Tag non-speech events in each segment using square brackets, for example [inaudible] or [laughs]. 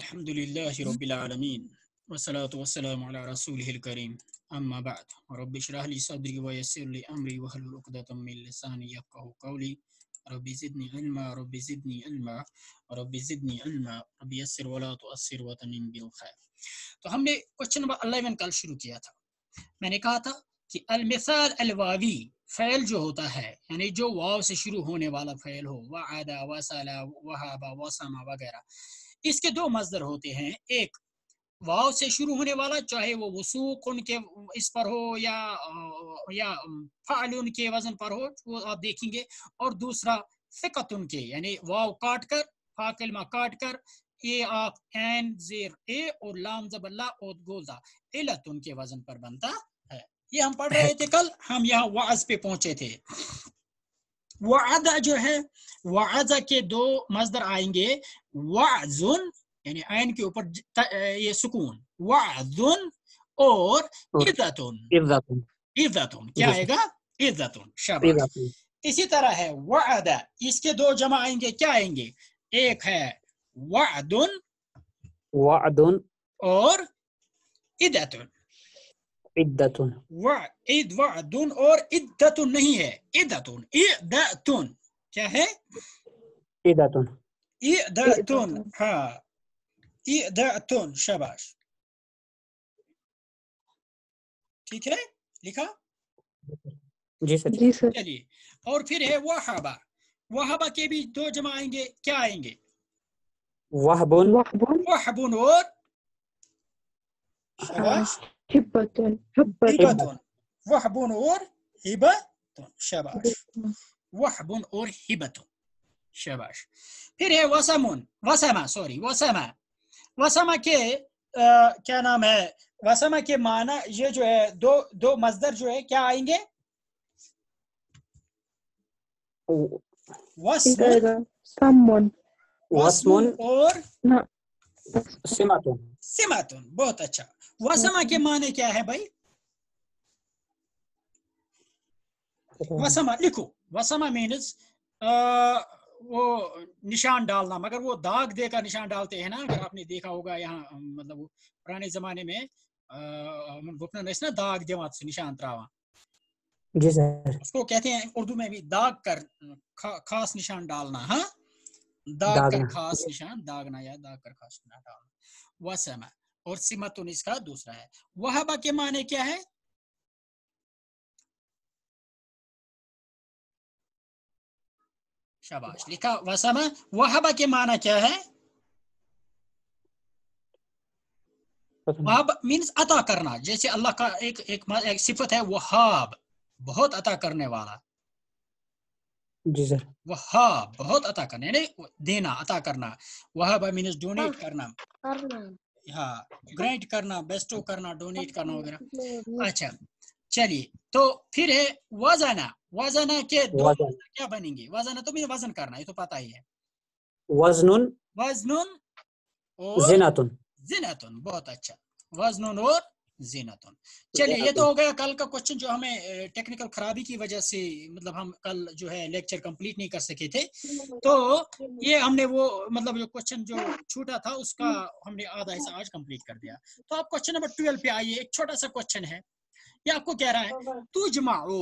अल्हम्दुलिल्लाह रब्बिल आलमीन वस्सलातु वस्सलामु अला रसूलिहिल करीम अम्मा बाद रब्बि इशरह ली सदरी व यस्सिर ली अमरी वहलुल उक़दतम मिन लिसानी यफ्क़हु कौली रब्बि ज़िदनी इल्मा रब्बि ज़िदनी इल्मा रब्बि ज़िदनी इल्मा रब्बि यस्सिर व ला तुअस्सिर व तमिम बिल खैर तो हमने क्वेश्चन नंबर 11 कल शुरू किया था मैंने कहा था कि अल मिसाल अल वावी फ़ैल जो होता है यानी जो वाव से शुरू होने वाला फ़ैल हो वादा वसला वहाबा वसमा वगैरह इसके दो मजदर होते हैं एक वाव से शुरू होने वाला चाहे वो वसूक उनके इस पर हो या या फाल उनके वजन पर हो वो आप देखेंगे और दूसरा फिकत उनके यानी वाव काट कर फाकिलमा काट कर ए आप एन जेर ए और लाम जबल्ला और गोजा इलत उनके वजन पर बनता है ये हम पढ़ रहे थे कल हम यहाँ वाज पे पहुंचे थे वादा जो है वाजा के दो मजदर आएंगे वाजुन यानी आयन के ऊपर ये सुकून वाजुन और इर्दतुन इर्दतुन इर्दतुन क्या आएगा इर्दतुन शाबाश इसी तरह है वादा इसके दो जमा आएंगे क्या आएंगे एक है वादुन वादुन और इदतुन इद्दतुन वाद वादुन और इद्दतुन नहीं है इदतुन इदतुन क्या है इदतुन إيدرتون إيه، إيه. ها شباش تيكي لكا جيسر جيسر جيسر اور پھر ہے وحبا وحبا کے بھی دو جمع آئیں گے کیا آئیں گے وحبون وحبون وحبون اور شباش حبتون حبتون وحبون اور حبتون شباش وحبون اور حبتون शबाश फिर है वसमुन वसमा सॉरी वसमा वसमा के आ, क्या नाम है वसमा के माना ये जो है दो दो मजदर जो है क्या आएंगे वसमुन वसमुन और सिमातुन सिमातुन बहुत अच्छा वसमा के माने क्या है भाई वसमा लिखो वसमा मीन्स वो निशान डालना मगर वो दाग दे का निशान डालते हैं ना अगर आपने देखा होगा यहाँ मतलब पुराने जमाने में घुटना ना दाग देवा निशान त्रावा जी सर उसको कहते हैं उर्दू में भी दाग कर खा, खास निशान डालना हाँ दाग, दाग कर खास निशान दागना या दाग कर खास निशान डालना वह सहमत और उन्नीस का दूसरा है वह के माने क्या है शाबाश लिखा वसम वहबा के माना क्या है वहाब मीन्स अता करना जैसे अल्लाह का एक एक, एक सिफत है वहाब बहुत अता करने वाला जी सर वहाब बहुत अता करना यानी देना अता करना वह मीन्स डोनेट करना हाँ ग्रेंट करना बेस्टो करना डोनेट करना वगैरह हाँ, अच्छा चलिए तो फिर है वजाना वजन के दो क्या बनेंगे वजन तो तुम्हें वजन करना ये तो पता ही है वजनुन वजनुन जिनातुन जिनातुन बहुत अच्छा वजनुन और जीनातुन चलिए ये तो हो गया कल का क्वेश्चन जो हमें टेक्निकल खराबी की वजह से मतलब हम कल जो है लेक्चर कंप्लीट नहीं कर सके थे तो ये हमने वो मतलब जो क्वेश्चन जो छूटा था उसका हमने आधा हिस्सा आज कंप्लीट कर दिया तो आप क्वेश्चन नंबर ट्वेल्व पे आइए एक छोटा सा क्वेश्चन है ये आपको कह रहा है हाँ, हाँ। तुजमाओ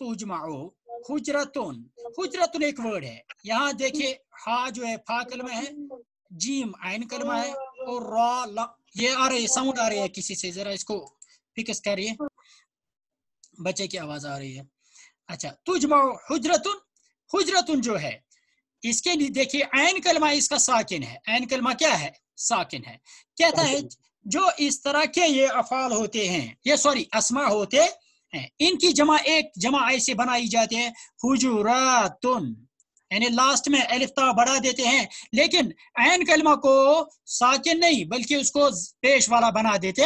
तुजमाओ हुजरतुन हुजरतुन एक वर्ड है यहाँ देखिए हा जो है फा कलमा है जीम आयन कलमा है और रॉ ल ये आ रही है साउंड आ रही है किसी से जरा इसको फिक्स करिए बच्चे की आवाज आ रही है अच्छा तुजमा हुजरतुन हुजरतुन जो है इसके लिए देखिए आयन कलमा इसका साकिन है आयन कलमा क्या है साकिन है कहता है जो इस तरह के ये अफाल होते हैं ये सॉरी असमा होते हैं इनकी जमा एक जमा ऐसे बनाई जाती है तुन यानी लास्ट में अलिफ्ता बढ़ा देते हैं लेकिन ऐन कलमा को साकिन नहीं बल्कि उसको पेश वाला बना देते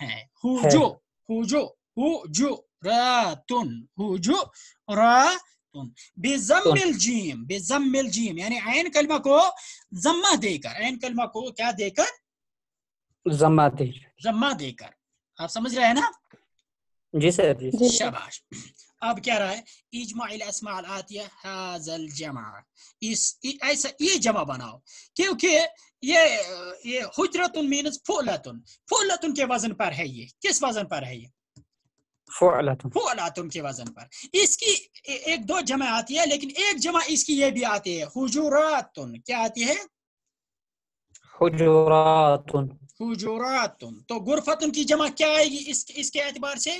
हैं हुजो हुजो हुजो रातुन हुजो रातुन बेजम्मिल जीम बेजम्मिल जीम यानी ऐन कलमा को जम्मा देकर ऐन कलमा को क्या देकर जम्मा देकर जम्मा देकर आप समझ रहे हैं ना जी सर जी शाबाश अब क्या रहा है इजमा आतिया हाजल जमा इस ऐसा ये जमा बनाओ क्योंकि ये ये हजरत मीन फुलतुन फुलतुन के वजन पर है ये किस वजन पर है ये फोलातुन के वजन पर इसकी एक दो जमा आती है लेकिन एक जमा इसकी ये भी आती है हुजूरातुन क्या आती है हुजूरातुन हुजूरातुन तो गुरफतुन की जमा क्या आएगी इस, इसके एतबार से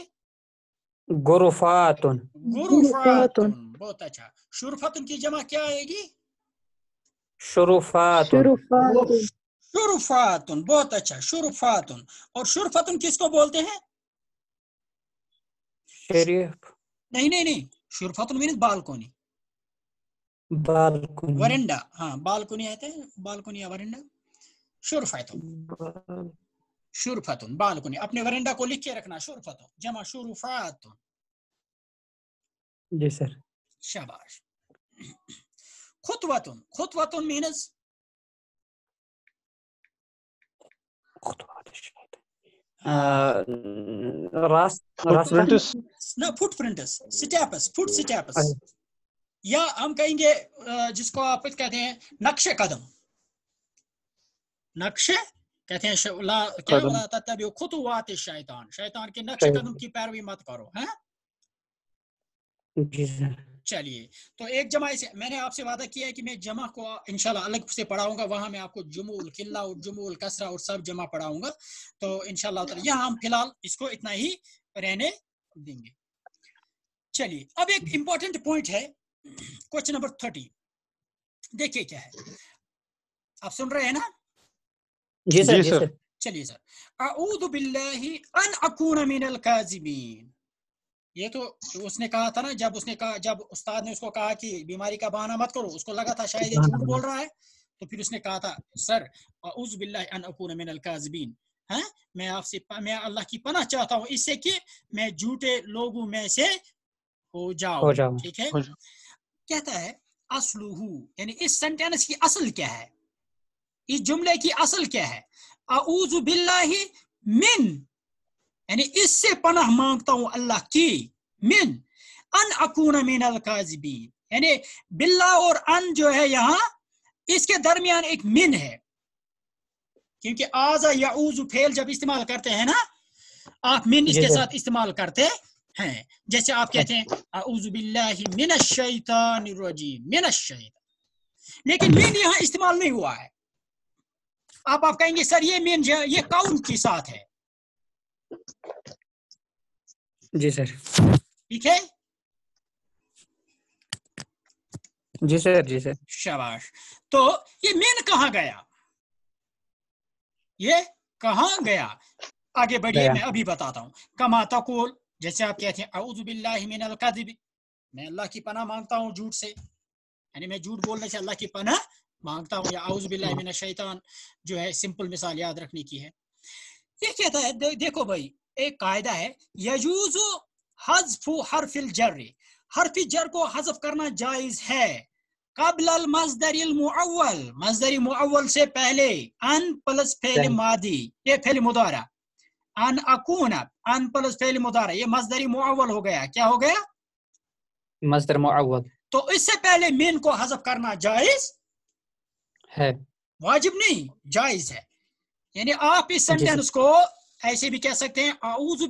गुरुफातुन गुरुफातुन बहुत अच्छा शुरुफातुन की जमा क्या आएगी शुरुफातुन शुरुफातुन बहुत अच्छा शुरुफातुन और शुरुफातुन किसको बोलते हैं शरीफ नहीं नहीं नहीं शुरुफातुन मीन बालकोनी बालकोनी वरिंडा हाँ बालकोनी आते हैं बालकोनी या वरिंडा शुरफातुन शुरफतुन बालकुनी अपने वरिंडा को लिख के रखना शुरफतुन जमा शुरुफातुन जी सर शाबाश खुतवतुन खुतवतुन मीनस फुट हाँ। या हम कहेंगे जिसको आप कहते हैं नक्शे कदम नक्शे कहते हैं ला क्या तब शैतान शैतान के नक्श कदम की पैरवी मत करो है चलिए तो एक जमा इसे मैंने आपसे वादा किया है कि मैं जमा को इंशाल्लाह अलग से पढ़ाऊंगा वहां मैं आपको जुमूल किल्ला और जुमूल कसरा और सब जमा पढ़ाऊंगा तो इनशाला यहाँ हम फिलहाल इसको इतना ही रहने देंगे चलिए अब एक इम्पोर्टेंट पॉइंट है क्वेश्चन नंबर थर्टी देखिए क्या है आप सुन रहे हैं ना जी सर जी सर चलिए सर अकून ये तो उसने कहा था ना जब उसने कहा जब उस्ताद ने उसको कहा कि बीमारी का बहाना मत करो उसको लगा था शायद झूठ बोल रहा है तो फिर उसने कहा था सर उज बिल्ला है मैं आपसे मैं अल्लाह की पनाह चाहता हूँ इससे कि मैं झूठे लोगों में से हो जाऊं ठीक है कहता है असलूहू यानी इस सेंटेंस की असल क्या है इस जुमले की असल क्या है आऊज बिल्लाही मिन यानी इससे पनाह मांगता हूं अल्लाह की मिन अन अकून मिन अलकाजबीन यानी बिल्ला और अन जो है यहाँ इसके दरमियान एक मिन है क्योंकि आजा उजु फेल जब इस्तेमाल करते हैं ना आप मिन इसके साथ इस्तेमाल करते हैं जैसे आप कहते हैं आऊज बिल्लाही मिन शैतान रजीम मिन शैतान लेकिन मिन यहाँ इस्तेमाल नहीं हुआ है आप आप कहेंगे सर ये मेन ये काउंट के साथ है जी सर ठीक है जी सर जी सर शाबाश तो ये मेन कहा गया ये कहा गया आगे बढ़िए मैं अभी बताता हूँ कमाता कोल जैसे आप कहते हैं अउजुबिल्लाजिब मैं अल्लाह की पना मांगता हूँ झूठ से यानी मैं झूठ बोलने से अल्लाह की पना मांगता हूँ या आउज बिल्ला शैतान जो है सिंपल मिसाल याद रखने की है ये कहता है दे, देखो भाई एक कायदा है यजूज हजफ हर फिल जर हर फिल जर को हजफ करना जायज है कबल मजदर मुअवल मजदरी मुअवल से पहले अन प्लस फेल मादी ये फेल मुदारा अन अकून अन प्लस फेल मुदारा ये मजदरी मुअवल हो गया क्या हो गया मजदर मुअवल तो इससे पहले मीन को हजफ करना जायज है वाजिब नहीं जायज है यानी आप इस सेंटेंस को ऐसे भी कह सकते हैं आऊज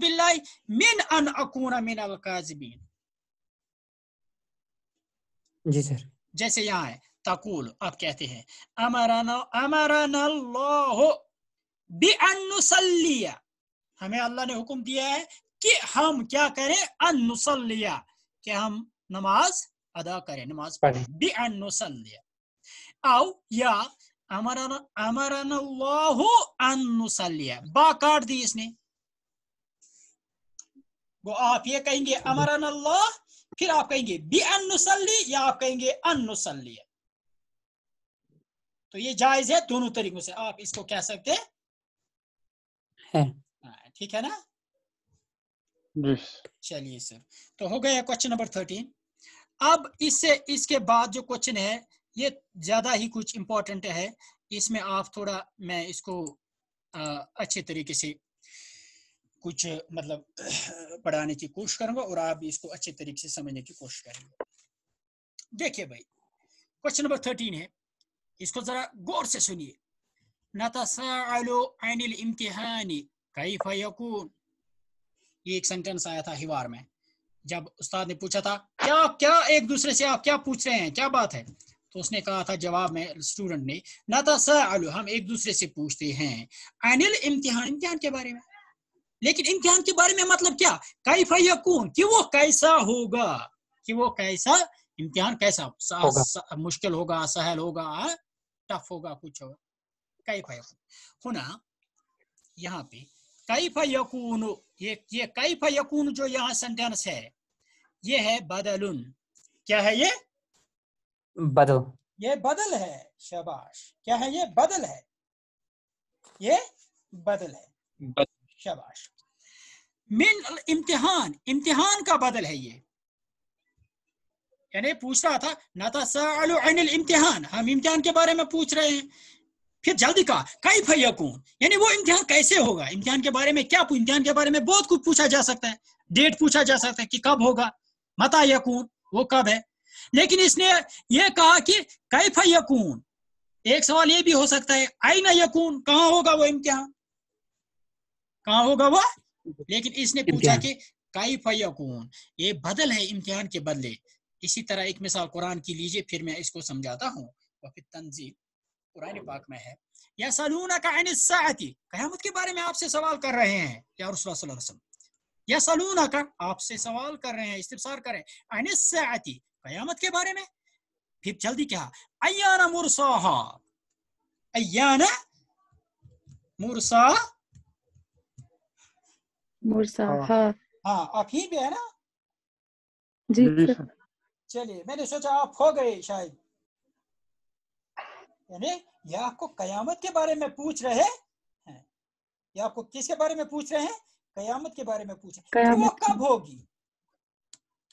मिन अन अकूना मिन अल अलकाजबीन जी सर जैसे यहाँ है तकूल आप कहते हैं अमरन अमरन अल्लाह हमें अल्लाह ने हुक्म दिया है कि हम क्या करें अनुसलिया कि हम नमाज अदा करें नमाज पढ़ें बे अनुसलिया आउ या बा काट दी इसने वो आप ये कहेंगे अमरन अल्लाह फिर आप कहेंगे बी अनुसली या आप कहेंगे अनुसली तो ये जायज है दोनों तरीकों से आप इसको कह सकते हैं ठीक है ना चलिए सर तो हो गया क्वेश्चन नंबर थर्टीन अब इससे इसके बाद जो क्वेश्चन है ये ज़्यादा ही कुछ इम्पोर्टेंट है इसमें आप थोड़ा मैं इसको अच्छे तरीके से कुछ मतलब पढ़ाने की कोशिश करूंगा और आप इसको अच्छे तरीके से समझने की कोशिश करेंगे देखिए भाई क्वेश्चन नंबर थर्टीन है इसको जरा गौर से सुनिए इम्तिहानी कई फयकून ये एक सेंटेंस आया था हिवार में जब उस्ताद ने पूछा था क्या क्या एक दूसरे से आप क्या पूछ रहे हैं क्या बात है तो उसने कहा था जवाब में स्टूडेंट ने ना था आलू हम एक दूसरे से पूछते हैं अनिल इम्तिहान इम्तिहान के बारे में लेकिन इम्तिहान के बारे में मतलब क्या कैफा यकून कि वो कैसा होगा कि वो कैसा इम्तिहान कैसा होगा। सा, मुश्किल होगा सहल होगा हाँ? टफ होगा कुछ होगा कई यकून होना यहाँ पे कई यकून ये ये कई यकून जो यहाँ सेंटेंस है ये है बदलुन क्या है ये बदल ये बदल है शबाश क्या है ये बदल है ये बदल है शबाश मिन इम्तिहान इम्तिहान का बदल है ये यानी पूछ रहा था ना था अनिल इम्तिहान हम इम्तिहान के बारे में पूछ रहे हैं फिर जल्दी कहा कई फैकून यानी वो इम्तिहान कैसे होगा इम्तिहान के बारे में क्या इम्तिहान के बारे में बहुत कुछ पूछा जा सकता है डेट पूछा जा सकता है कि कब होगा मता यकून वो कब है लेकिन इसने ये कहा कि कैफ यकून एक सवाल ये भी हो सकता है आई ना यकून कहाँ होगा वो इम्तिहान कहाँ होगा वो लेकिन इसने पूछा कि कैफ यकून ये बदल है इम्तिहान के बदले इसी तरह एक मिसाल कुरान की लीजिए फिर मैं इसको समझाता हूँ और फिर तंजील कुरान पाक में है या सलूना का कयामत के बारे में आपसे सवाल कर रहे हैं या रसुल्ला या सलूना का आपसे सवाल कर रहे हैं इस्तार कर रहे हैं कयामत के बारे में फिर जल्दी क्या अयान मुरसा अयान मुरसा हाँ आप ही है ना जी चलिए मैंने सोचा आप हो गए शायद यानी ये आपको कयामत के बारे में पूछ रहे हैं ये आपको किसके बारे में पूछ रहे हैं कयामत के बारे में पूछ रहे हैं तो वो कब होगी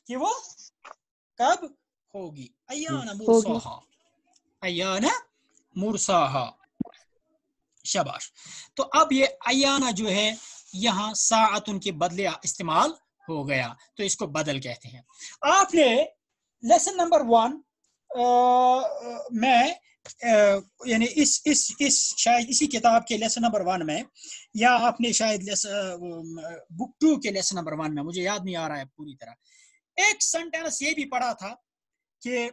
कि वो कब होगी अयाना मुरसाहा अयाना मुरसाहा शबाश तो अब ये अयाना जो है यहाँ सात उनके बदले इस्तेमाल हो गया तो इसको बदल कहते हैं आपने लेसन नंबर वन मैं यानी इस इस इस शायद इसी किताब के लेसन नंबर वन में या आपने शायद लेसन बुक टू के लेसन नंबर वन में मुझे याद नहीं आ रहा है पूरी तरह एक सेंटेंस ये भी पढ़ा था कि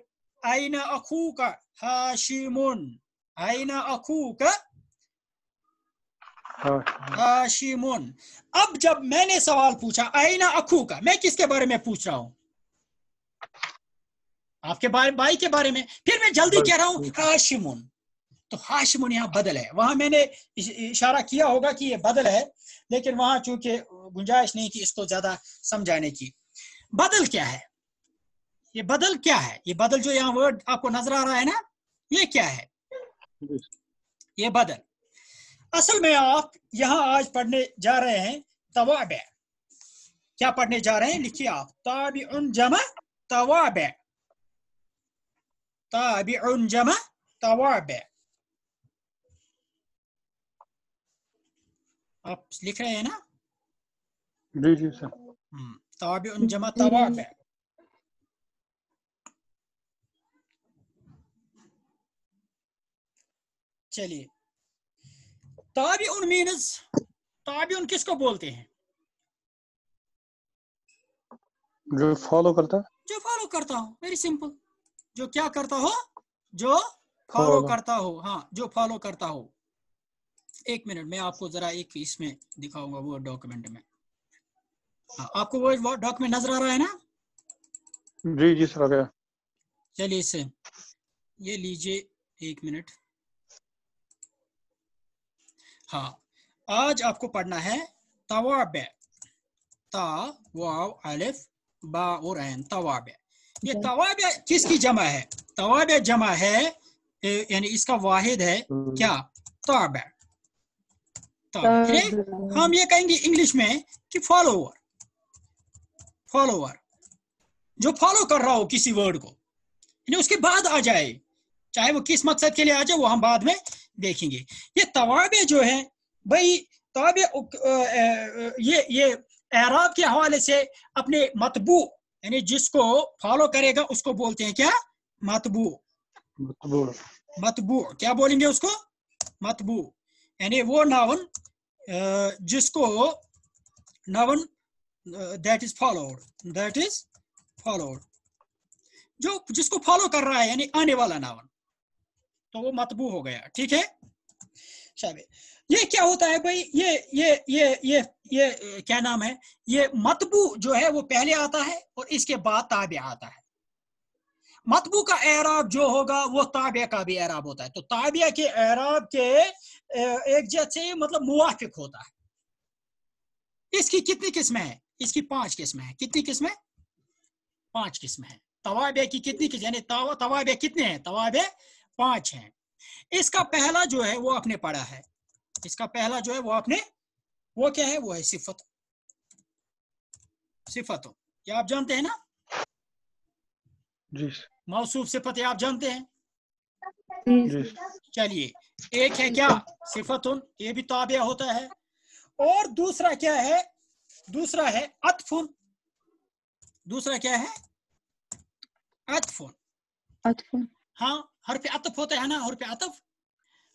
आईना अखू का हाशिमुन आईना अखू का हाशिमुन अब जब मैंने सवाल पूछा आईना अखू का मैं किसके बारे में पूछ रहा हूं आपके बारे भाई के बारे में फिर मैं जल्दी कह रहा हूं हाशिमुन तो हाशिमुन यहां बदल है वहां मैंने इशारा किया होगा कि ये बदल है लेकिन वहां चूंकि गुंजाइश नहीं थी इसको ज्यादा समझाने की बदल क्या है ये बदल क्या है ये बदल जो यहाँ वर्ड आपको नजर आ रहा है ना ये क्या है ये बदल असल में आप यहाँ आज पढ़ने जा रहे हैं तवाब क्या पढ़ने जा रहे हैं लिखिए आप ताबी उन जमा तवाब ताबी उन जमा तवाब आप लिख रहे हैं ना जी जी सर हम्म। تابع جمع توابع चलिए ताबी मीन्स ताबी किसको बोलते हैं जो फॉलो करता जो फॉलो करता हो वेरी सिंपल जो क्या करता हो जो फॉलो करता हो हाँ जो फॉलो करता हो एक मिनट मैं आपको जरा एक इसमें दिखाऊंगा वो डॉक्यूमेंट में हाँ, आपको वो डॉक में नजर आ रहा है ना जी जी सर आ गया चलिए इसे ये लीजिए एक मिनट हाँ आज आपको पढ़ना है तवाब ता वाव अलिफ बा और तवाब ये अच्छा। तवाब किसकी जमा है तवाब जमा है यानी इसका वाहिद है हम्म। क्या ताब हम ये कहेंगे इंग्लिश में कि फॉलोवर फॉलोअर जो फॉलो कर रहा हो किसी वर्ड को यानी उसके बाद आ जाए चाहे वो किस मकसद के लिए आ जाए वो हम बाद में देखेंगे ये तवाबे जो है भाई तवाबे ये ये एराब के हवाले से अपने मतबू यानी जिसको फॉलो करेगा उसको बोलते हैं क्या मतबू मतबू मतबू क्या बोलेंगे उसको मतबू यानी वो नावन जिसको नावन uh, that is followed that is followed जो जिसको फॉलो कर रहा है यानी आने वाला नाउन तो वो मतबू हो गया ठीक है शाबे ये क्या होता है भाई ये ये ये ये ये क्या नाम है ये मतबू जो है वो पहले आता है और इसके बाद ताबे आता है मतबू का एराब जो होगा वो ताबिया का भी एराब होता है तो ताबिया के एराब के एक जैसे मतलब मुआफिक होता है इसकी कितनी किस्में हैं इसकी पांच किस्में हैं कितनी किस्में पांच किस्में हैं तवाबे की कितनी किस्म यानी तवाबे कितने हैं तवाबे पांच हैं इसका पहला जो है वो आपने पढ़ा है इसका पहला जो है वो आपने वो क्या है वो है सिफत सिफत क्या आप जानते हैं ना जी मौसूफ सिफत आप जानते हैं चलिए एक है क्या सिफत ये भी ताबिया होता है और दूसरा क्या है दूसरा है अतफुन दूसरा क्या है अतफुन अतफुन हाँ हर पे अतफ होता है ना हर पे अतफ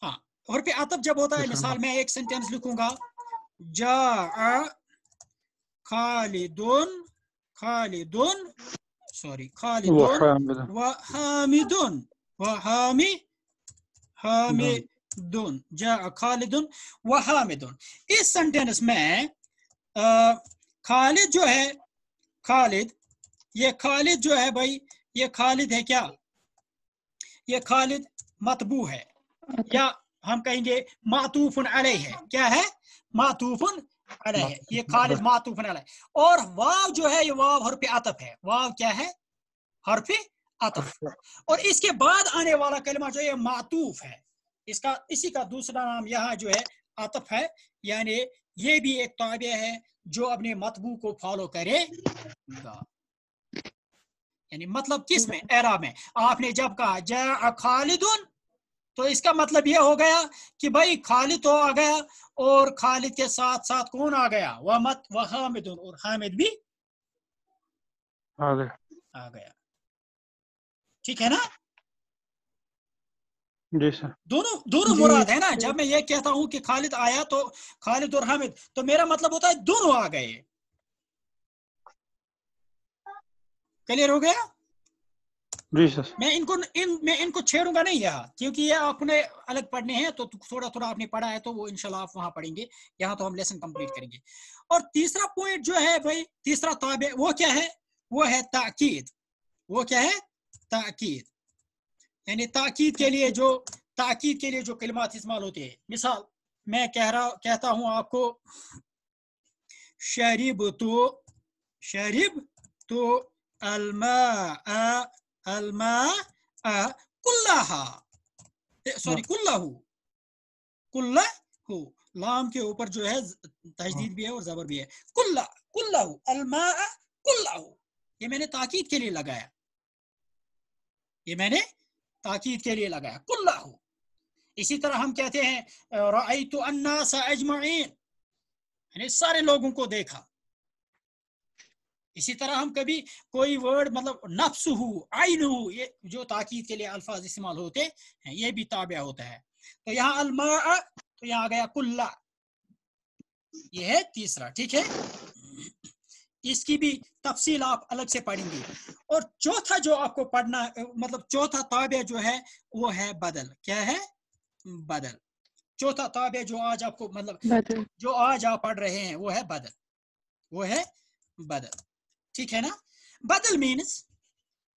हाँ हर पे अतफ जब होता है मिसाल मैं एक सेंटेंस लिखूंगा जा खालिदुन खालिदुन सॉरी खालिदुन व हामिदुन व हामि हामिदुन जा खालिदुन व हामिदुन इस सेंटेंस में खालिद जो है खालिद ये खालिद जो है भाई ये खालिद है क्या ये खालिद मतबू है क्या अच्छा। या हम कहेंगे मातूफन अलह है क्या है मातूफन अलह है ये खालिद मातूफन अलह और वाव जो है ये वाव हरफ अतफ है वाव क्या है हरफ अतफ और इसके बाद आने वाला कलमा जो है मातूफ है इसका इसी का दूसरा नाम यहाँ जो है अतफ है यानी ये भी एक ताबे है जो अपने मतबू को फॉलो करेगा यानी मतलब किस में एरा में आपने जब कहा जा खालिदुन तो इसका मतलब यह हो गया कि भाई खालिद तो आ गया और खालिद के साथ साथ कौन आ गया वह मत वह हामिदुन और हामिद भी आ गया ठीक है ना दोनों दोनों मुराद है ना जब मैं ये कहता हूँ कि खालिद आया तो खालिद और हामिद तो मेरा मतलब होता है दोनों आ गए क्लियर हो गया मैं इनको इन मैं इनको छेड़ूंगा नहीं यहाँ क्योंकि ये आपने अलग पढ़ने हैं तो थोड़ा थोड़ा आपने पढ़ा है तो वो इनशाला आप वहाँ पढ़ेंगे यहाँ तो हम लेसन कंप्लीट करेंगे और तीसरा पॉइंट जो है भाई तीसरा ताबे वो क्या है वो है ताकीद वो क्या है ताकीद यानी ताकीद के लिए जो ताकीद के लिए जो कलमात इस्तेमाल होते हैं मिसाल मैं कह रहा कहता हूं आपको शरीब तो शरीब तो अलमा अलमा सॉरी कुल्लाहू हाँ। कुल्ला हो लाम के ऊपर जो है तजदीद हाँ। भी है और जबर भी है कुल्ला कुल्लाहू अलमा कुल्लाहू ये मैंने ताकीद के लिए लगाया ये मैंने ताकीद के लिए लगाया कुल्ला हो इसी तरह हम कहते हैं रई तो अन्ना यानी सारे लोगों को देखा इसी तरह हम कभी कोई वर्ड मतलब नफ्स हो आइन हो ये जो ताकीद के लिए अल्फाज इस्तेमाल होते हैं ये भी ताबा होता है तो यहाँ अलमा तो यहाँ आ गया कुल्ला यह है तीसरा ठीक है इसकी भी तफसील आप अलग से पढ़ेंगे और चौथा जो आपको पढ़ना मतलब चौथा ताबे जो है वो है बदल क्या है बदल चौथा ताबे जो आज आपको मतलब जो आज आप पढ़ रहे हैं वो है बदल वो है बदल ठीक है ना बदल मीन्स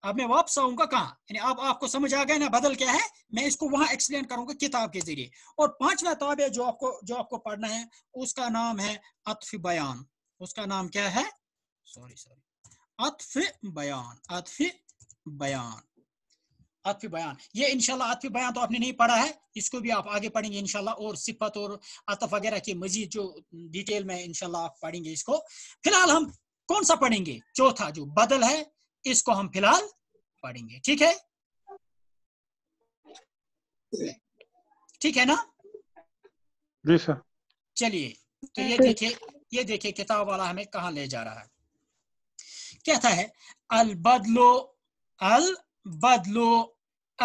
अब मैं वापस आऊंगा कहा यानी अब आप, आपको समझ आ गया ना बदल क्या है मैं इसको वहां एक्सप्लेन करूंगा किताब के जरिए और पांचवा ताब जो आपको जो आपको पढ़ना है उसका नाम है अतफ बयान उसका नाम क्या है सॉरी सॉरी अतफ बयान अतफ बयान अतफ बयान ये इनशाला अतफ बयान तो आपने नहीं पढ़ा है इसको भी आप आगे पढ़ेंगे इनशाला और सिफत और अतफ वगैरह की मजीद जो डिटेल में इनशाला आप पढ़ेंगे इसको फिलहाल हम कौन सा पढ़ेंगे चौथा जो बदल है इसको हम फिलहाल पढ़ेंगे ठीक है ठीक है ना जी सर चलिए तो ये देखिए ये देखिए किताब वाला हमें कहा ले जा रहा है कहता है अल बदलो अल बदलो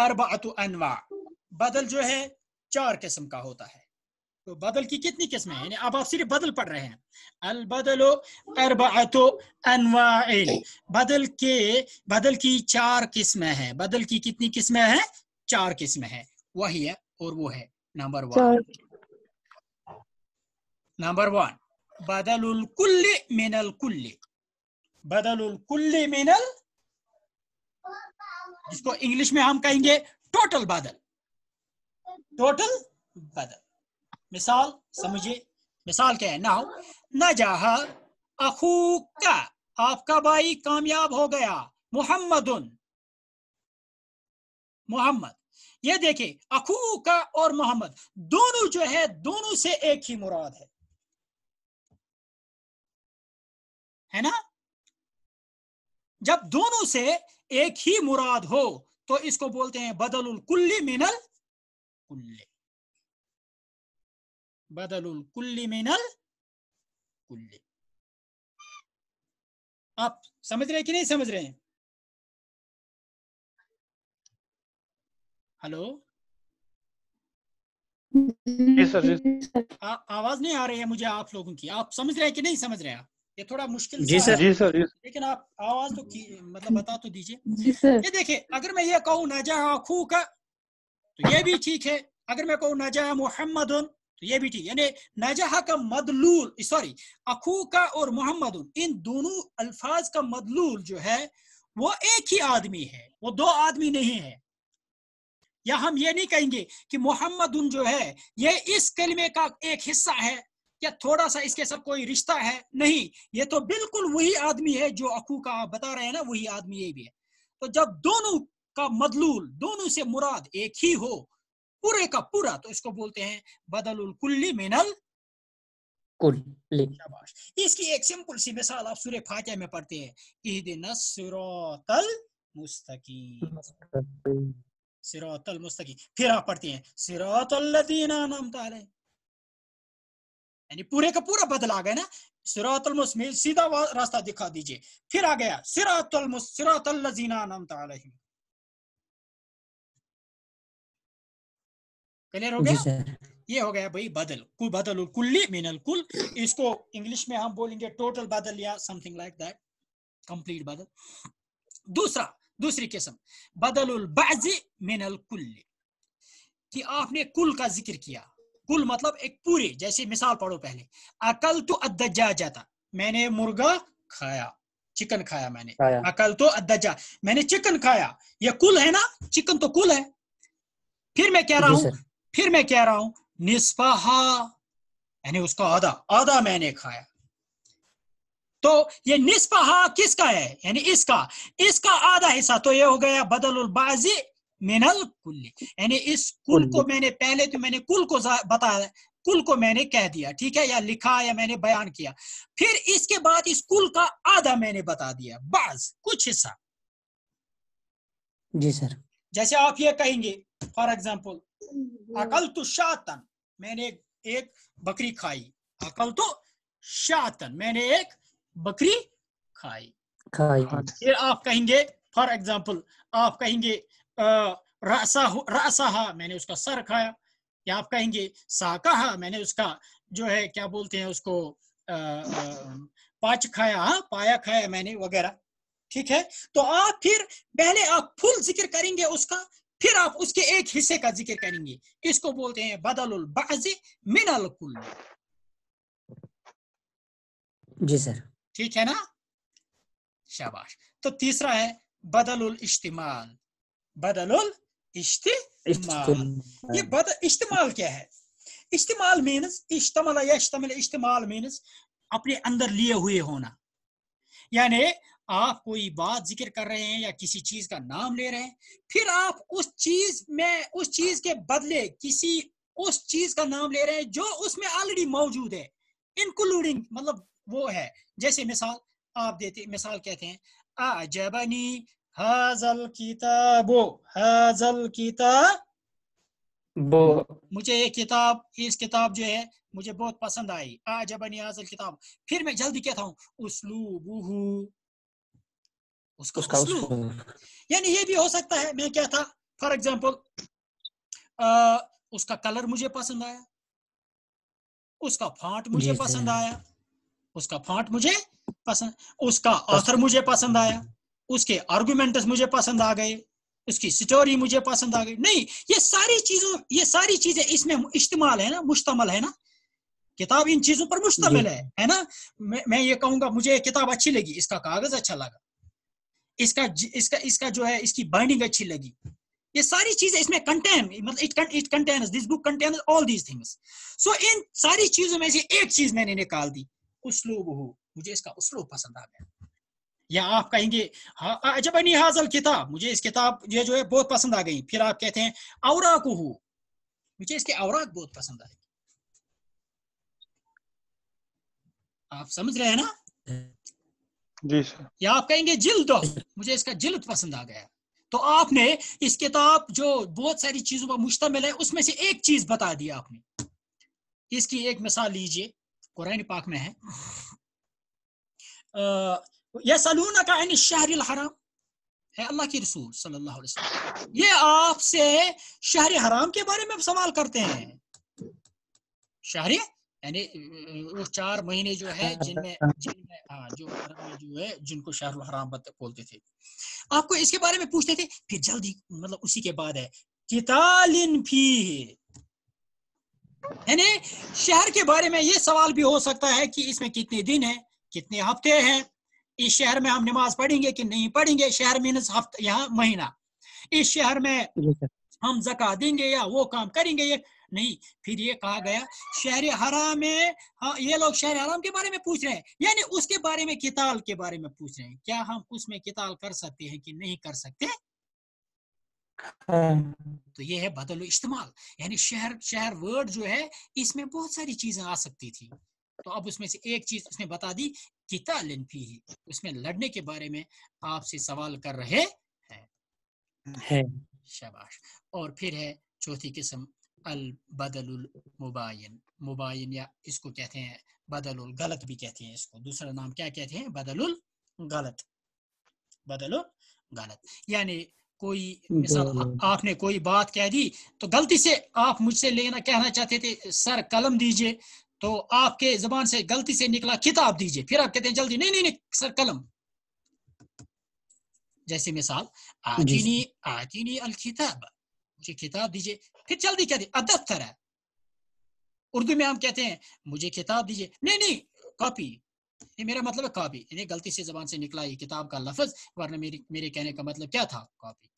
अरबात अनवा बदल जो है चार किस्म का होता है तो बदल की कितनी किस्में हैं यानी अब आप सिर्फ बदल पढ़ रहे हैं अल बदलो अतो अनवा बदल के बदल की चार किस्में हैं बदल की कितनी किस्में हैं चार किस्में हैं वही है और वो है नंबर वन नंबर वन बदल कुल्ले मिनल कुल्ले बदलुल कुल्ली मिनल जिसको इंग्लिश में हम कहेंगे टोटल बादल टोटल बदल मिसाल समझिए मिसाल क्या है नाउ अखू अखूका आपका भाई कामयाब हो गया मोहम्मद मोहम्मद ये देखिए अखूका और मोहम्मद दोनों जो है दोनों से एक ही मुराद है है ना जब दोनों से एक ही मुराद हो तो इसको बोलते हैं बदलुल कुल्ली मिनल कुल्ले बदलुल कुल्ली मिनल कुल्ले आप समझ रहे कि नहीं समझ रहे हैं हेलो सर आवाज नहीं आ रही है मुझे आप लोगों की आप समझ रहे हैं कि नहीं समझ रहे हैं ये थोड़ा मुश्किल जी सर जी सर लेकिन आप आवाज तो मतलब बता तो दीजिए ये देखिए अगर मैं ये कहूँ नजा आखू का तो ये भी ठीक है अगर मैं कहूँ नजा मोहम्मद तो ये भी ठीक यानी नजह का मदलूल सॉरी अखू का और मोहम्मद इन दोनों अल्फाज का मदलूल जो है वो एक ही आदमी है वो दो आदमी नहीं है या हम ये नहीं कहेंगे कि मोहम्मद जो है ये इस कलमे का एक हिस्सा है क्या थोड़ा सा इसके साथ कोई रिश्ता है नहीं ये तो बिल्कुल वही आदमी है जो अकू का आप बता रहे हैं ना वही आदमी ये भी है तो जब दोनों का मदलूल दोनों से मुराद एक ही हो पूरे का पूरा तो इसको बोलते हैं बदलुल कुल्ली मिनल इसकी एक सिंपल सी मिसाल आप सूर्य फातिहा में पढ़ते हैं इहदिन सिरातल मुस्तकी फिर आप पढ़ते हैं सिरातल लदीना नाम तारे यानी पूरे का पूरा बदला गया ना सिरातल मुस्मिल सीधा रास्ता दिखा दीजिए फिर आ गया सिरातल सिरातल लजीना नाम तलहिम क्लियर हो गया ये हो गया भाई बदल कुल बदल कुल्ली मिनल कुल इसको इंग्लिश में हम बोलेंगे टोटल बदल या समथिंग लाइक दैट कंप्लीट बदल दूसरा दूसरी किस्म बदल बाजी मिनल कुल्ली कि आपने कुल का जिक्र किया कुल मतलब एक पूरी जैसे मिसाल पढ़ो पहले अकल तो अद्दजा जाता मैंने मुर्गा खाया चिकन खाया मैंने अकल तो अद्दजा मैंने चिकन खाया ये कुल है ना चिकन तो कुल है फिर मैं कह रहा हूं फिर मैं कह रहा हूं निस्फाहा यानी उसका आधा आधा मैंने खाया तो ये निस्फा किसका है यानी इसका इसका आधा हिस्सा तो ये हो गया बदल बाजी मिनल कुल यानी इस कुल को मैंने पहले तो मैंने कुल को बताया कुल को मैंने कह दिया ठीक है या लिखा या मैंने बयान किया फिर इसके बाद इस कुल का आधा मैंने बता दिया बाज कुछ हिस्सा जी सर जैसे आप ये कहेंगे फॉर एग्जाम्पल अकल तो शातन मैंने एक बकरी खाई अकल तो शातन मैंने एक बकरी खाई खाई हाँ। फिर आप कहेंगे फॉर एग्जाम्पल आप कहेंगे रासा रसाहा मैंने उसका सर खाया या आप कहेंगे साका मैंने उसका जो है क्या बोलते हैं उसको आ, पाच खाया हा पाया खाया मैंने वगैरह ठीक है तो आप फिर पहले आप फुल जिक्र करेंगे उसका फिर आप उसके एक हिस्से का जिक्र करेंगे इसको बोलते हैं बदल मिनल कुल जी सर ठीक है ना शाबाश तो तीसरा है बदल इस्तेमाल बदल इश्तमाल ये बद इश्तमाल क्या है इस्तेमाल मीनस इश्तमल या इस्तेमाल इश्तमाल मीनस अपने अंदर लिए हुए होना यानी आप कोई बात जिक्र कर रहे हैं या किसी चीज का नाम ले रहे हैं फिर आप उस चीज में उस चीज के बदले किसी उस चीज का नाम ले रहे हैं जो उसमें ऑलरेडी मौजूद है इंक्लूडिंग मतलब वो है जैसे मिसाल आप देते मिसाल कहते हैं आ जबनी हाजल किताबो हाजल किताबो मुझे ये किताब इस किताब जो है मुझे बहुत पसंद आई आज अब हाजल किताब फिर मैं जल्दी कहता हूँ उसलूबूहू उसका, यानी ये भी हो सकता है मैं क्या था फॉर एग्जाम्पल उसका कलर मुझे पसंद आया उसका फॉन्ट मुझे पसंद आया उसका फॉन्ट मुझे पसंद उसका ऑथर मुझे पसंद आया उसके आर्गूमेंटस मुझे पसंद आ गए उसकी स्टोरी मुझे पसंद आ गई नहीं ये सारी चीजों ये सारी चीजें इसमें इस्तेमाल है ना मुश्तमल है ना किताब इन चीजों पर मुश्तमल है है ना मैं, मैं ये कहूंगा मुझे किताब अच्छी लगी इसका कागज अच्छा लगा इसका इसका इसका जो है इसकी बाइंडिंग अच्छी लगी ये सारी चीजें इसमें कंटेन मतलब it it contain this book contain all these things so इन सारी चीजों में से एक चीज मैंने निकाल दी उसलूब हो मुझे इसका उसलूब पसंद आ गया या आप कहेंगे हाँ, नहीं हाजल किताब मुझे इस किताब ये जो है बहुत पसंद आ गई फिर आप कहते हैं औराक मुझे इसके औरा बहुत पसंद आए आप समझ रहे हैं ना जी सर या आप कहेंगे जिल्द मुझे इसका जिल्द पसंद आ गया तो आपने इस किताब जो बहुत सारी चीजों पर मुश्तमिल है उसमें से एक चीज बता दी आपने इसकी एक मिसाल लीजिए कुरान पाक में है यसलून का शहरी हराम है अल्लाह के रसूल सल्लल्लाहु अलैहि वसल्लम ये आपसे शहर हराम के बारे में सवाल करते हैं शहरी यानी वो चार महीने जो है जिनमें जिनमें हाँ जो जो है जिनको शहर हराम बोलते थे आपको इसके बारे में पूछते थे फिर जल्दी मतलब उसी के बाद है कितालिन भी यानी शहर के बारे में ये सवाल भी हो सकता है कि इसमें कितने दिन है कितने हफ्ते हैं इस शहर में हम नमाज पढ़ेंगे कि नहीं पढ़ेंगे शहर मीनस हफ्ते यहाँ महीना इस शहर में हम जका देंगे या वो काम करेंगे ये नहीं फिर ये कहा गया शहर हराम में हाँ ये लोग शहर हराम के बारे में पूछ रहे हैं यानी उसके बारे में किताल के बारे में पूछ रहे हैं क्या हम उसमें किताल कर सकते हैं कि नहीं कर सकते हाँ। तो ये है बदल इस्तेमाल यानी शहर शहर वर्ड जो है इसमें बहुत सारी चीजें आ सकती थी तो अब उसमें से एक चीज उसने बता दी किता लिनफी ही उसमें लड़ने के बारे में आपसे सवाल कर रहे हैं है। शबाश और फिर है चौथी किस्म अल बदल मुबाइन मुबाइन या इसको कहते हैं बदल गलत भी कहते हैं इसको दूसरा नाम क्या कहते हैं बदल गलत बदल गलत यानी कोई मिसाल आपने कोई बात कह दी तो गलती से आप मुझसे लेना कहना चाहते थे सर कलम दीजिए तो आपके जबान से गलती से निकला किताब दीजिए फिर आप कहते हैं जल्दी नहीं नहीं नहीं सर कलम जैसे मिसाल आतीनी आतीनी अल किताब मुझे किताब दीजिए फिर जल्दी कहते अदफ्तर है उर्दू में हम कहते हैं मुझे किताब दीजिए नहीं नहीं कॉपी ये मेरा मतलब है कॉपी इन्हें गलती से जबान से निकला ये किताब का लफज वरना मेरे मेरे कहने का मतलब क्या था कॉपी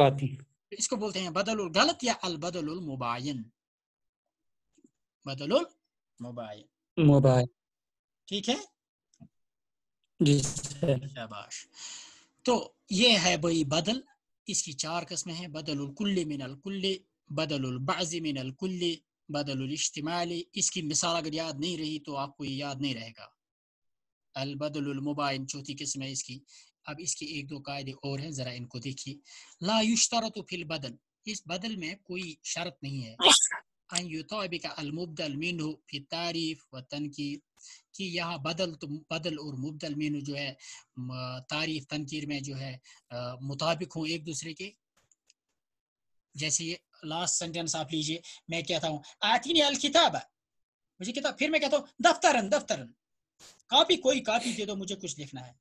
कॉपी इसको बोलते हैं बदल गलत या अल बदल मुबायन बदलुल मोबाइल मोबाइल ठीक है जी शाबाश तो ये है भाई बदल इसकी चार कस्में हैं बदल कुल्ले मिनल कुल्ले बदल बाजी मिनल कुल्ले बदल इश्तमाली इसकी मिसाल अगर याद नहीं रही तो आपको ये याद नहीं रहेगा अलबदल मुबाइन चौथी किस्म है इसकी अब इसके एक दो कायदे और हैं ज़रा इनको देखिए ला तो फिल बदल इस बदल में कोई शर्त नहीं है [laughs] अन युताबिक अलमुबदल मिन फिर तारीफ व तनकीर कि यहाँ बदल तो बदल और मुबदल मिन जो है तारीफ तनकीर में जो है मुताबिक हों एक दूसरे के जैसे लास्ट सेंटेंस आप लीजिए मैं कहता हूँ आतिनी अल किताब मुझे किताब फिर मैं कहता हूँ दफ्तरन दफ्तरन कापी कोई कापी दे दो मुझे कुछ लिखना है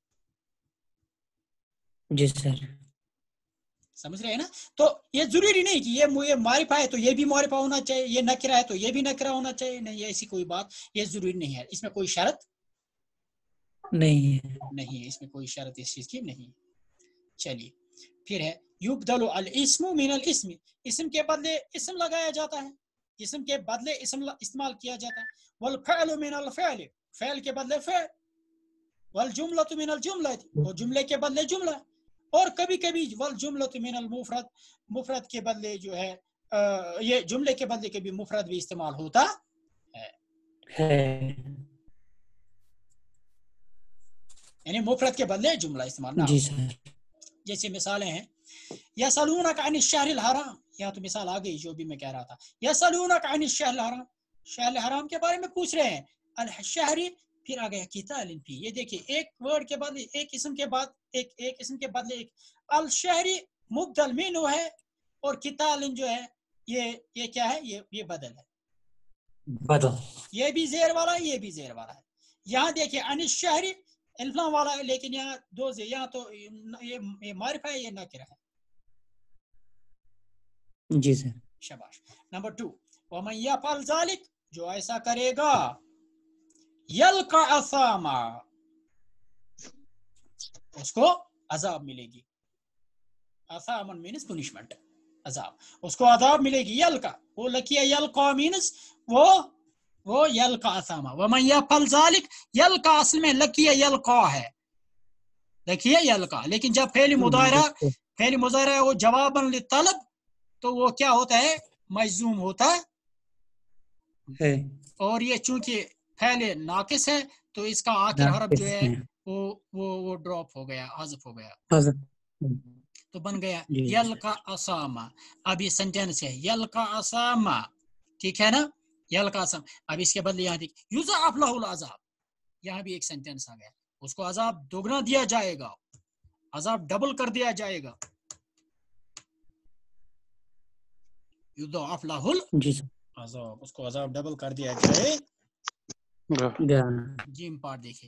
जी सर समझ रहे हैं ना तो ये जरूरी नहीं कि ये ये मारिफा तो है तो ये भी मारिफा होना चाहिए ये नकरा है तो ये भी नकरा होना चाहिए नहीं ऐसी कोई बात ये जरूरी नहीं है इसमें कोई शर्त नहीं है नहीं है इसमें कोई शर्त इस चीज की नहीं चलिए फिर है दलो अल इसमु मिनल इसम इसम के बदले इसम लगाया जाता है इसम के बदले इसम इस्तेमाल किया जाता है वल फैल मिनल फैल फैल के बदले फैल वल जुमला तो मिनल जुमला और जुमले के बदले जुमला और कभी कभी वल जुमलत मिनल मुफरत मुफरत के बदले जो है आ, ये जुमले के बदले कभी मुफरत भी इस्तेमाल होता है यानी मुफरत के बदले जुमला इस्तेमाल ना जैसे मिसालें हैं या सलूना का अनिश शहर हराम यहाँ तो मिसाल आ गई जो भी मैं कह रहा था या सलूना का शहर हराम शहर हराम के बारे में पूछ रहे हैं अल शहरी फिर आ गया किता ये देखिए एक वर्ड के बाद एक किस्म के बाद एक एक इसम के बदले एक अल शहरी मुबदल मीनो है और कितालिन जो है ये ये क्या है ये ये बदल है बदल ये भी जेर वाला है ये भी जेर वाला है यहाँ देखिए अनिश शहरी इल्फाम वाला है लेकिन यहाँ दो जे यहाँ तो ये ये मारिफ है ये ना किरा है जी सर शबाश नंबर टू वमैया फल जालिक जो ऐसा करेगा यल का असामा उसको अजाब मिलेगी असामन मीन्स पुनिशमेंट अजाब उसको अजाब मिलेगी यल का वो लकिया यल का मीन्स वो वो यल का असामा वो मैया फल जालिक यल का असल में लकिया यल का है लकिया यल का लेकिन जब फैली मुदारा फैली मुजारा वो जवाब तलब तो वो क्या होता है मजूम होता है और ये चूंकि फैले नाकिस है तो इसका आ की हरफ जो है वो वो वो ड्रॉप हो गया हजफ हो गया तो बन गया यल का असामा अब ये सेंटेंस है यल का असामा ठीक है ना यल का असाम अब इसके बदले यहाँ देखिए यूजा अफलाजाब यहाँ भी एक सेंटेंस आ गया उसको अजाब दोगुना दिया जाएगा अजाब डबल कर दिया जाएगा युद्ध अफलाहुल अजाब उसको अजाब डबल कर दिया जाए जिम हाँ। पार्ट देखे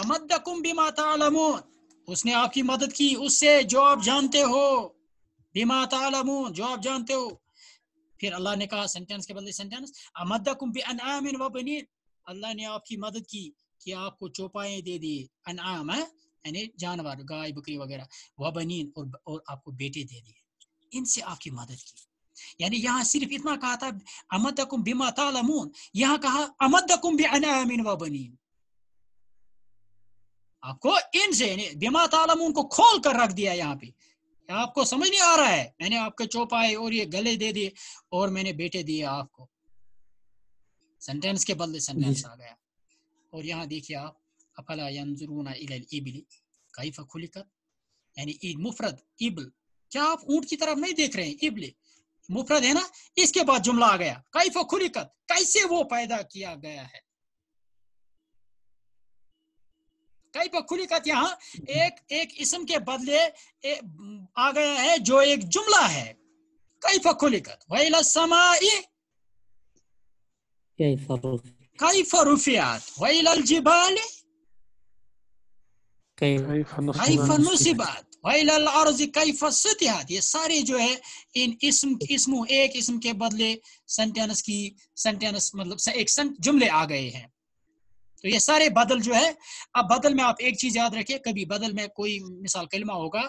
अमदकुम बिमा तालमून उसने आपकी मदद की उससे जो आप जानते हो बीमा तालमून जो आप जानते हो फिर अल्लाह ने कहा सेंटेंस के बदले सेंटेंस अमदकुम बि अनआमिन अल्लाह ने आपकी मदद की कि आपको चौपाएं दे दिए अनआम है हाँ? यानी जानवर गाय बकरी वगैरह वह बनी और और आपको बेटे दे दिए इनसे आपकी मदद की यानी यहाँ सिर्फ इतना कहा था अमदकुम बिमा तालमून यहाँ कहा अमदकुम बे अनामिन व बनी आपको इनसे बीमा तालमून को खोल कर रख दिया यहाँ पे आपको समझ नहीं आ रहा है मैंने आपके चौपाए और ये गले दे दिए और मैंने बेटे दिए आपको सेंटेंस के बदले सेंटेंस आ गया और यहाँ देखिए आप अफला यंजुरून इबली कैफ खुलिकत यानी मुफरत इबल क्या आप ऊंट की तरफ नहीं देख रहे हैं इबली मुफरद है ना इसके बाद जुमला आ गया कैफ खुलिकत कैसे वो पैदा किया गया है कैफ खुलिकत यहाँ एक एक इसम के बदले ए, आ गया है जो एक जुमला है कैफ खुलिकत वहीला कई कैफ रुफियात वहीला जिबाल कैफ नुसीबात ये सारे जो है इन इस्म इसम एक इस्म के बदले सेंटेंस की सेंटेंस मतलब एक जुमले आ गए हैं तो ये सारे बदल जो है अब बदल में आप एक चीज याद रखिए कभी बदल में कोई मिसाल कलमा होगा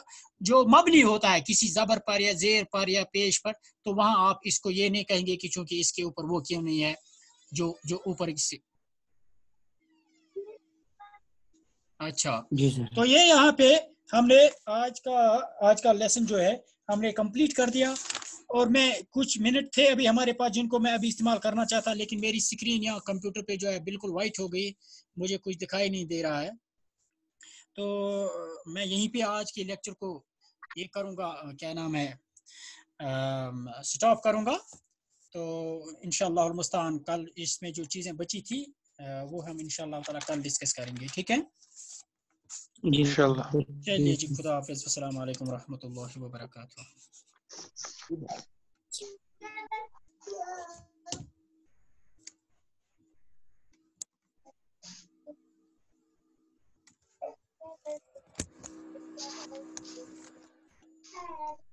जो मबनी होता है किसी जबर पर या जेर पर या पेश पर तो वहां आप इसको ये नहीं कहेंगे कि चूंकि इसके ऊपर वो क्यों नहीं है जो जो ऊपर अच्छा जी तो ये यहाँ पे हमने आज का आज का लेसन जो है हमने कंप्लीट कर दिया और मैं कुछ मिनट थे अभी हमारे पास जिनको मैं अभी इस्तेमाल करना चाहता लेकिन मेरी स्क्रीन या कंप्यूटर पे जो है बिल्कुल वाइट हो गई मुझे कुछ दिखाई नहीं दे रहा है तो मैं यहीं पे आज के लेक्चर को ये करूँगा क्या नाम है स्टॉप करूँगा तो इन मुस्तान कल इसमें जो चीज़ें बची थी आ, वो हम इनशा कल डिस्कस करेंगे ठीक है जी इन चलिए जी खुदा हाफिज अस्सलाम वालेकुम रहमतुल्लाहि व बरकातहू Thank you.